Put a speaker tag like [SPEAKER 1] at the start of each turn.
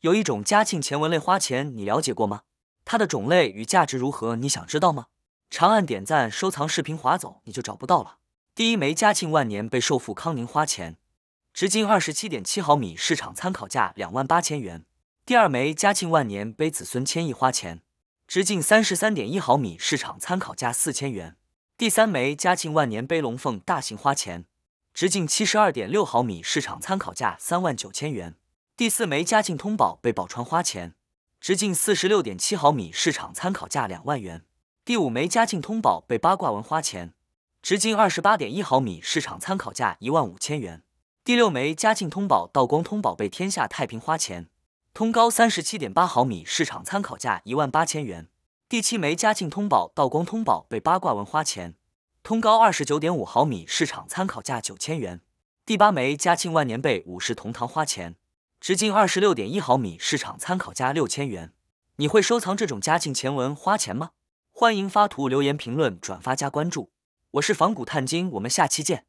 [SPEAKER 1] 有一种嘉庆钱文类花钱，你了解过吗？它的种类与价值如何？你想知道吗？长按点赞、收藏视频，划走你就找不到了。第一枚嘉庆万年背寿父康宁花钱，直径二十七点七毫米，市场参考价两万八千元。第二枚嘉庆万年背子孙千亿花钱，直径三十三点一毫米，市场参考价四千元。第三枚嘉庆万年背龙凤大型花钱，直径七十二点六毫米，市场参考价三万九千元。第四枚嘉庆通宝背宝船花钱，直径四十六点七毫米，市场参考价两万元。第五枚嘉庆通宝背八卦纹花钱，直径二十八点一毫米，市场参考价一万五千元。第六枚嘉庆通宝道光通宝背天下太平花钱，通高三十七点八毫米，市场参考价一万八千元。第七枚嘉庆通宝道光通宝背八卦纹花钱，通高二十九点五毫米，市场参考价九千元。第八枚嘉庆万年背五世同堂花钱。直径二十六点一毫米，市场参考价六千元。你会收藏这种嘉庆钱文花钱吗？欢迎发图、留言、评论、转发、加关注。我是仿古探金，我们下期见。